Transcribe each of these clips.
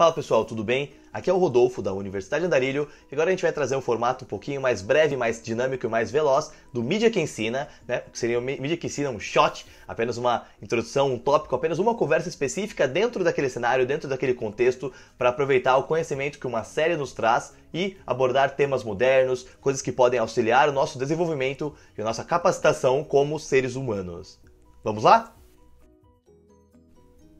Fala pessoal, tudo bem? Aqui é o Rodolfo da Universidade Andarilho e agora a gente vai trazer um formato um pouquinho mais breve, mais dinâmico e mais veloz do Mídia que Ensina, né? O que seria o Mídia que Ensina, um shot, apenas uma introdução, um tópico, apenas uma conversa específica dentro daquele cenário, dentro daquele contexto, para aproveitar o conhecimento que uma série nos traz e abordar temas modernos, coisas que podem auxiliar o nosso desenvolvimento e a nossa capacitação como seres humanos. Vamos lá?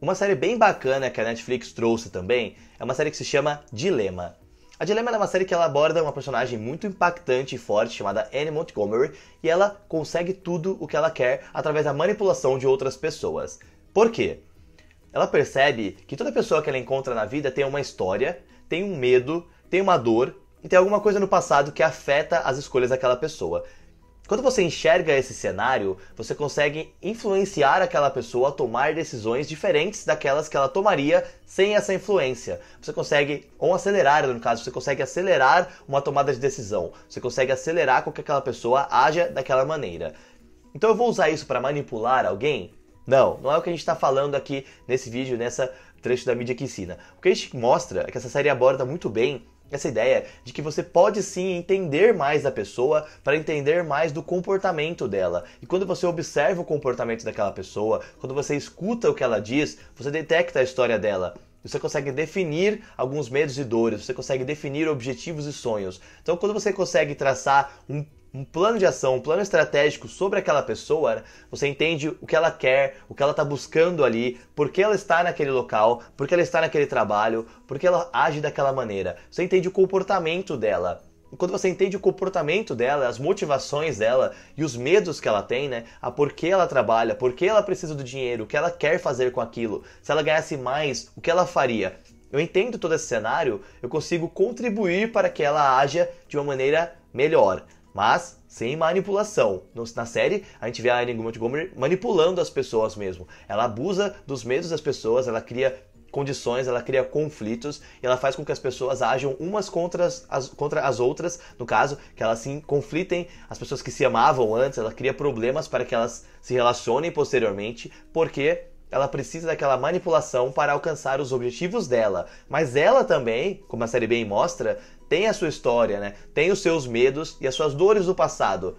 Uma série bem bacana que a Netflix trouxe também é uma série que se chama Dilema. A Dilema é uma série que ela aborda uma personagem muito impactante e forte chamada Anne Montgomery e ela consegue tudo o que ela quer através da manipulação de outras pessoas. Por quê? Ela percebe que toda pessoa que ela encontra na vida tem uma história, tem um medo, tem uma dor e tem alguma coisa no passado que afeta as escolhas daquela pessoa. Quando você enxerga esse cenário, você consegue influenciar aquela pessoa a tomar decisões diferentes daquelas que ela tomaria sem essa influência. Você consegue, ou acelerar, no caso, você consegue acelerar uma tomada de decisão. Você consegue acelerar com que aquela pessoa haja daquela maneira. Então eu vou usar isso para manipular alguém? Não, não é o que a gente está falando aqui nesse vídeo, nessa trecho da mídia que ensina. O que a gente mostra é que essa série aborda muito bem essa ideia de que você pode sim entender mais da pessoa para entender mais do comportamento dela. E quando você observa o comportamento daquela pessoa, quando você escuta o que ela diz, você detecta a história dela. Você consegue definir alguns medos e dores, você consegue definir objetivos e sonhos. Então, quando você consegue traçar um um plano de ação, um plano estratégico sobre aquela pessoa, você entende o que ela quer, o que ela está buscando ali, por que ela está naquele local, por que ela está naquele trabalho, por que ela age daquela maneira. Você entende o comportamento dela. E quando você entende o comportamento dela, as motivações dela e os medos que ela tem, né? A por que ela trabalha, por que ela precisa do dinheiro, o que ela quer fazer com aquilo, se ela ganhasse mais, o que ela faria. Eu entendo todo esse cenário, eu consigo contribuir para que ela haja de uma maneira melhor mas sem manipulação. Na série, a gente vê a Erin Montgomery manipulando as pessoas mesmo. Ela abusa dos medos das pessoas, ela cria condições, ela cria conflitos e ela faz com que as pessoas ajam umas contra as, contra as outras, no caso, que elas se conflitem, as pessoas que se amavam antes, ela cria problemas para que elas se relacionem posteriormente, porque ela precisa daquela manipulação para alcançar os objetivos dela. Mas ela também, como a série bem mostra, tem a sua história, né? Tem os seus medos e as suas dores do passado.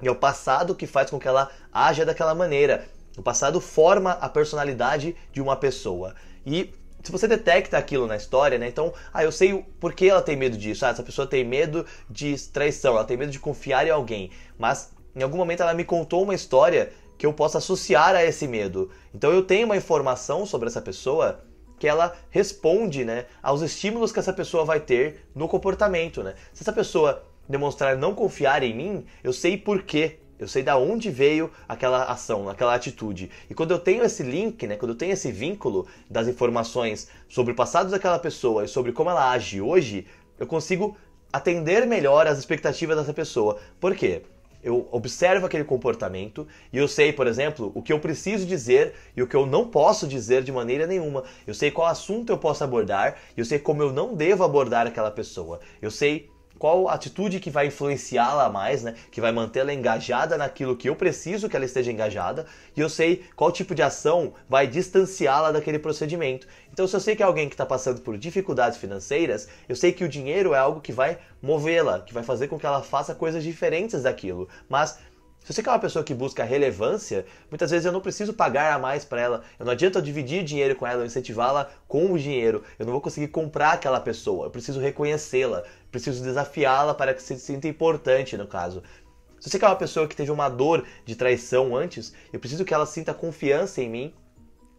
E é o passado que faz com que ela haja daquela maneira. O passado forma a personalidade de uma pessoa. E se você detecta aquilo na história, né? Então, ah, eu sei por que ela tem medo disso. Ah, essa pessoa tem medo de traição, ela tem medo de confiar em alguém. Mas em algum momento ela me contou uma história que eu possa associar a esse medo. Então eu tenho uma informação sobre essa pessoa que ela responde, né, aos estímulos que essa pessoa vai ter no comportamento, né? Se essa pessoa demonstrar não confiar em mim, eu sei por quê. Eu sei da onde veio aquela ação, aquela atitude. E quando eu tenho esse link, né, quando eu tenho esse vínculo das informações sobre o passado daquela pessoa e sobre como ela age hoje, eu consigo atender melhor as expectativas dessa pessoa. Por quê? eu observo aquele comportamento e eu sei, por exemplo, o que eu preciso dizer e o que eu não posso dizer de maneira nenhuma. Eu sei qual assunto eu posso abordar, e eu sei como eu não devo abordar aquela pessoa. Eu sei qual atitude que vai influenciá-la mais, né? Que vai mantê-la engajada naquilo que eu preciso que ela esteja engajada, e eu sei qual tipo de ação vai distanciá-la daquele procedimento. Então, se eu sei que é alguém que está passando por dificuldades financeiras, eu sei que o dinheiro é algo que vai movê-la, que vai fazer com que ela faça coisas diferentes daquilo. Mas se você quer uma pessoa que busca relevância, muitas vezes eu não preciso pagar a mais para ela. Eu não adianta eu dividir dinheiro com ela, incentivá-la com o dinheiro. Eu não vou conseguir comprar aquela pessoa. Eu preciso reconhecê-la, preciso desafiá-la para que se sinta importante, no caso. Se você quer uma pessoa que teve uma dor de traição antes, eu preciso que ela sinta confiança em mim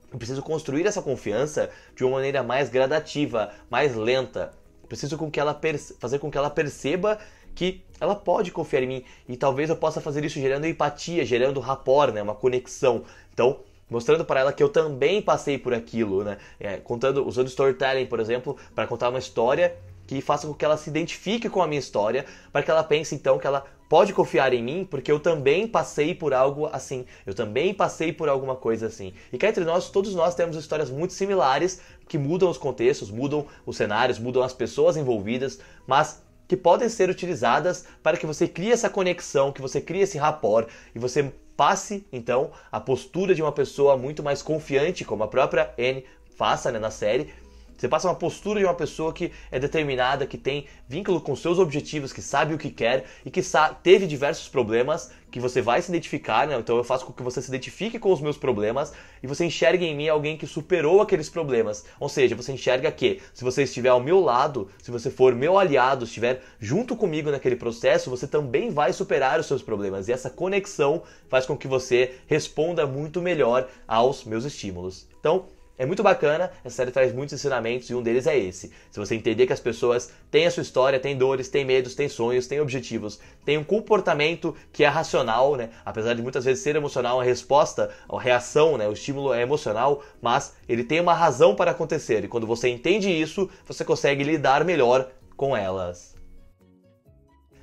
eu preciso construir essa confiança de uma maneira mais gradativa, mais lenta. Eu preciso com que ela fazer com que ela perceba que ela pode confiar em mim e talvez eu possa fazer isso gerando empatia, gerando rapport, né, uma conexão. Então, mostrando para ela que eu também passei por aquilo, né? É, contando, usando storytelling, por exemplo, para contar uma história que faça com que ela se identifique com a minha história, para que ela pense então que ela pode confiar em mim, porque eu também passei por algo assim, eu também passei por alguma coisa assim. E cá entre nós, todos nós temos histórias muito similares que mudam os contextos, mudam os cenários, mudam as pessoas envolvidas, mas que podem ser utilizadas para que você crie essa conexão, que você crie esse rapport e você passe então a postura de uma pessoa muito mais confiante, como a própria Anne faça né, na série, você passa uma postura de uma pessoa que é determinada, que tem vínculo com seus objetivos, que sabe o que quer e que teve diversos problemas que você vai se identificar, né? Então eu faço com que você se identifique com os meus problemas e você enxergue em mim alguém que superou aqueles problemas. Ou seja, você enxerga que se você estiver ao meu lado, se você for meu aliado, estiver junto comigo naquele processo, você também vai superar os seus problemas. E essa conexão faz com que você responda muito melhor aos meus estímulos. Então, é muito bacana, essa série traz muitos ensinamentos e um deles é esse. Se você entender que as pessoas têm a sua história, têm dores, têm medos, têm sonhos, têm objetivos, têm um comportamento que é racional, né? Apesar de muitas vezes ser emocional, a resposta, a reação, né? O estímulo é emocional, mas ele tem uma razão para acontecer. E quando você entende isso, você consegue lidar melhor com elas.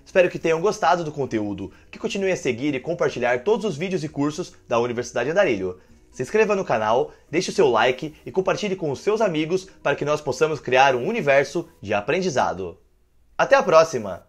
Espero que tenham gostado do conteúdo, que continuem a seguir e compartilhar todos os vídeos e cursos da Universidade Andarilho. Se inscreva no canal, deixe o seu like e compartilhe com os seus amigos para que nós possamos criar um universo de aprendizado. Até a próxima!